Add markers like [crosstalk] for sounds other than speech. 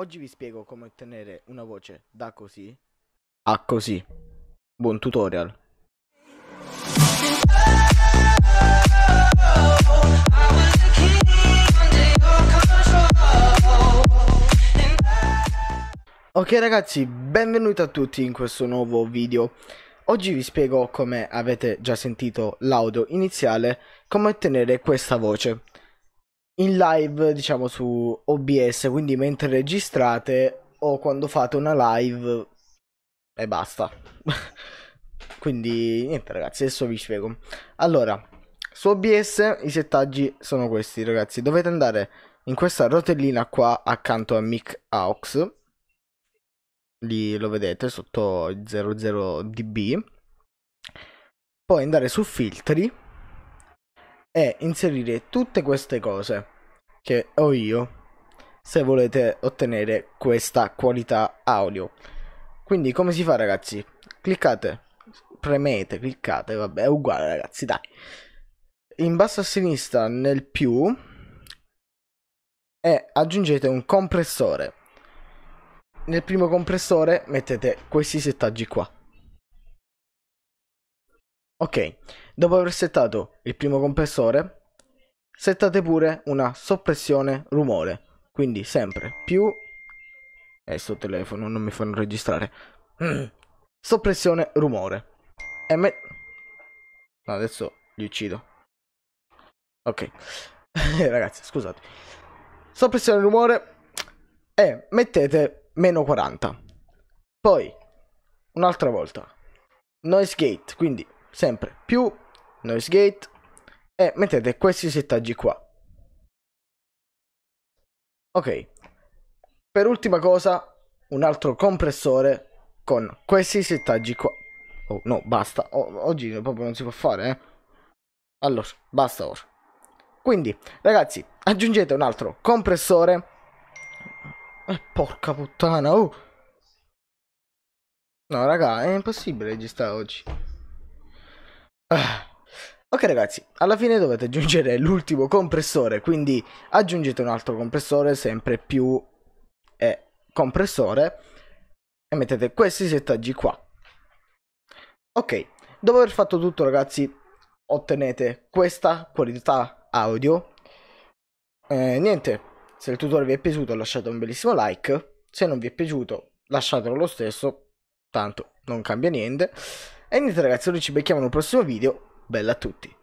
Oggi vi spiego come ottenere una voce da così a così. Buon tutorial! Ok ragazzi, benvenuti a tutti in questo nuovo video. Oggi vi spiego come avete già sentito l'audio iniziale, come ottenere questa voce in live, diciamo, su OBS, quindi mentre registrate o quando fate una live e basta. [laughs] quindi niente ragazzi, adesso vi spiego. Allora, su OBS i settaggi sono questi ragazzi, dovete andare in questa rotellina qua accanto a Mic Aux. Lì lo vedete sotto 00 dB. Poi andare su filtri è inserire tutte queste cose che ho io se volete ottenere questa qualità audio. Quindi come si fa ragazzi? Cliccate, premete, cliccate, vabbè è uguale ragazzi, dai. In basso a sinistra nel più e aggiungete un compressore. Nel primo compressore mettete questi settaggi qua. Ok, dopo aver settato il primo compressore, settate pure una soppressione rumore. Quindi sempre più... E eh, sto telefono, non mi fanno registrare. Mm. Soppressione rumore. E me... No, adesso li uccido. Ok. [laughs] Ragazzi, scusate. Soppressione rumore. E mettete meno 40. Poi, un'altra volta. Noise gate, quindi sempre più noise gate e mettete questi settaggi qua ok per ultima cosa un altro compressore con questi settaggi qua oh no basta o oggi proprio non si può fare eh allora basta ora quindi ragazzi aggiungete un altro compressore eh, porca puttana oh no raga è impossibile registrare oggi Ok ragazzi, alla fine dovete aggiungere l'ultimo compressore, quindi aggiungete un altro compressore, sempre più e eh, compressore, e mettete questi settaggi qua. Ok, dopo aver fatto tutto ragazzi, ottenete questa qualità audio. Eh, niente, se il tutorial vi è piaciuto lasciate un bellissimo like, se non vi è piaciuto lasciatelo lo stesso, tanto non cambia niente. E niente ragazzi, noi ci becchiamo nel prossimo video bella a tutti.